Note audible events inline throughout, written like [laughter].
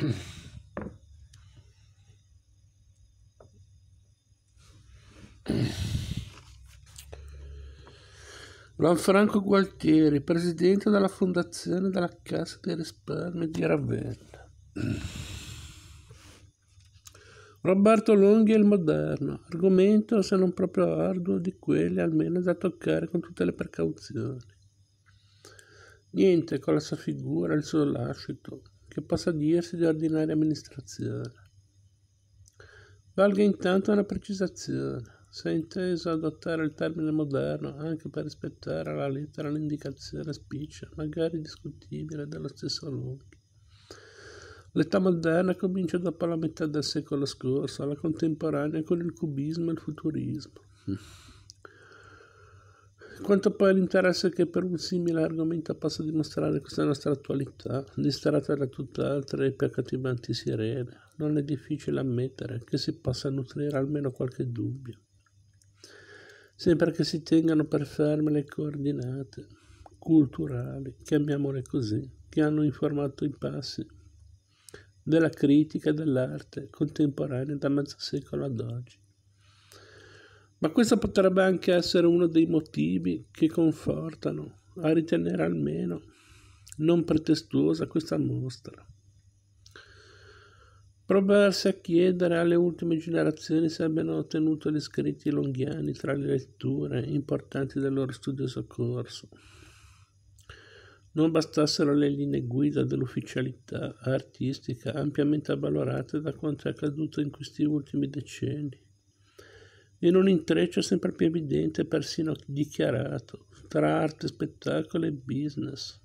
[clears throat] Gianfranco Gualtieri, presidente della Fondazione della Cassa dei risparmi di Ravenna. [clears throat] Roberto Longhi e il moderno, argomento se non proprio arduo di quelli almeno da toccare con tutte le precauzioni. Niente con la sua figura, il suo lascito, che possa dirsi di ordinaria amministrazione. Valga intanto una precisazione. Si è inteso adottare il termine moderno anche per rispettare la lettera l'indicazione spiccia, magari discutibile, dello stesso Lunghi. L'età moderna comincia dopo la metà del secolo scorso, alla contemporanea con il cubismo e il futurismo. Ecco. Quanto poi l'interesse che per un simile argomento possa dimostrare questa nostra attualità, distratta da tutt'altre e più accattivanti sirene, non è difficile ammettere che si possa nutrire almeno qualche dubbio. Sempre che si tengano per ferme le coordinate culturali, chiamiamole così, che hanno informato i passi della critica dell'arte contemporanea da mezzo secolo ad oggi. Ma questo potrebbe anche essere uno dei motivi che confortano a ritenere almeno non pretestuosa questa mostra. Proversi a chiedere alle ultime generazioni se abbiano ottenuto gli scritti longhiani tra le letture importanti del loro studioso corso. Non bastassero le linee guida dell'ufficialità artistica ampiamente avvalorate da quanto è accaduto in questi ultimi decenni e un intreccio sempre più evidente persino dichiarato tra arte, spettacolo e business.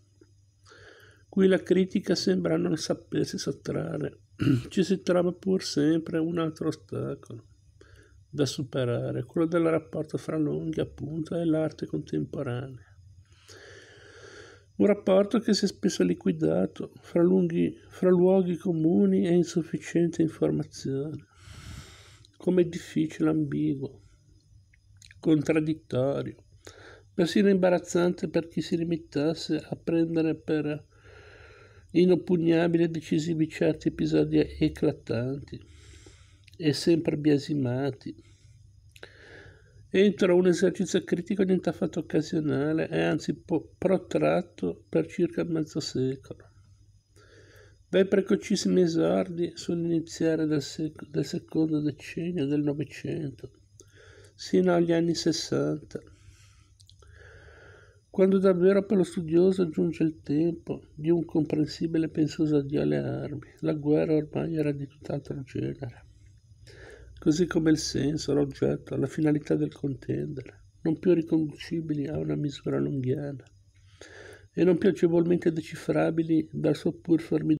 Qui la critica sembra non sapersi sottrarre, [clears throat] ci si trova pur sempre un altro ostacolo da superare, quello del rapporto fra Longhi appunto e l'arte contemporanea. Un rapporto che si è spesso liquidato fra, lunghi, fra luoghi comuni e insufficiente informazione com'è difficile, ambiguo, contraddittorio, persino imbarazzante per chi si limitasse a prendere per inoppugnabile decisivi certi episodi eclatanti e sempre biasimati. Entro un esercizio critico niente affatto occasionale e anzi po- protratto per circa mezzo secolo. Dai precocissimi esordi sull'iniziare del, sec- del secondo decennio del Novecento, sino agli anni Sessanta, quando davvero per lo studioso giunge il tempo di un comprensibile pensoso addio alle armi, la guerra ormai era di tutt'altro genere, così come il senso, l'oggetto, la finalità del contendere, non più riconducibili a una misura lunghiana e non piacevolmente decifrabili dal suo pur formidabile